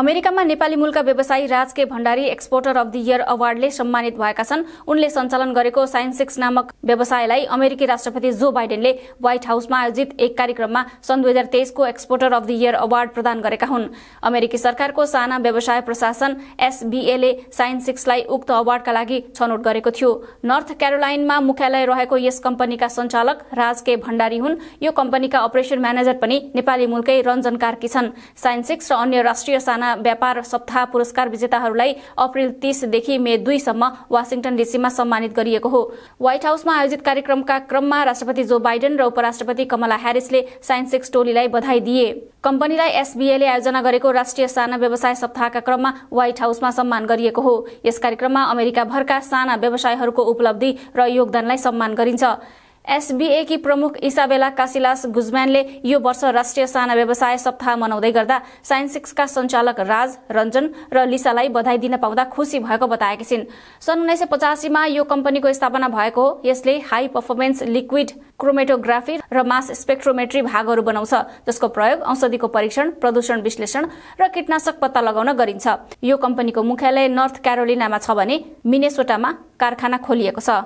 अमेरिकामा नेपाली मूलका व्यवसायी Raj K Bhandari exporter of the year अवार्डले सम्मानित भएका छन् उनले सञ्चालन गरेको साइन्सिक्स नामक व्यवसायलाई अमेरिकी राष्ट्रपति जो बाइडेनले व्हाइट हाउसमा आयोजित एक कार्यक्रममा सन् दुई हजार तेइसको exporter of the year award प्रदान गरेका हुन् अमेरिकी सरकारको साना व्यवसाय प्रशासन एसबीएले साइन्सिक्सलाई उक्त अवार्डका लागि छनौट गरेको थियो नर्थ क्यारोलाइनमा मुख्यालय रहेको यस कम्पनीका सञ्चालक राज के भण्डारी हुन् यो कम्पनीका अपरेशन म्यानेजर पनि नेपाली मूलकै रञ्जन कार्की छन् साइन्सिक्स र अन्य राष्ट्रिय व्यापार सप्ताह पुरस्कार विजेताहरूलाई अप्रेल तीसदेखि मे दुईसम्म वासिङटन डिसीमा सम्मानित गरिएको हो व्हाइट हाउसमा आयोजित कार्यक्रमका क्रममा राष्ट्रपति जो बाइडेन र उपराष्ट्रपति कमला ह्यारिसले साइन्स टोलीलाई बधाई दिए कम्पनीलाई एसबीएले आयोजना गरेको राष्ट्रिय साना व्यवसाय सप्ताहका क्रममा व्हाइट हाउसमा सम्मान गरिएको हो यस कार्यक्रममा अमेरिका भरका साना व्यवसायहरूको उपलब्धि र योगदानलाई सम्मान गरिन्छ एसबीए की प्रमुख इसाबेला कासिलास गुजम्यानले यो वर्ष राष्ट्रिय साना व्यवसाय सप्ताह मनाउँदै गर्दा साइन्सिक्सका सञ्चालक राज रञ्जन र लिसालाई बधाई दिन पाउँदा खुशी भएको बताएकी छिन् सन् उन्नाइस सय पचासीमा यो कम्पनीको स्थापना भएको हो यसले हाई पर्फर्मेन्स लिक्विड क्रोमेटोग्राफी र मास स्पेक्ट्रोमेट्री भागहरू बनाउँछ जसको प्रयोग औषधिको परीक्षण प्रदूषण विश्लेषण र कीटनाशक पत्ता लगाउन गरिन्छ यो कम्पनीको मुख्यालय नर्थ क्यारोलिनामा छ भने मिनेसोटामा कारखाना खोलिएको छ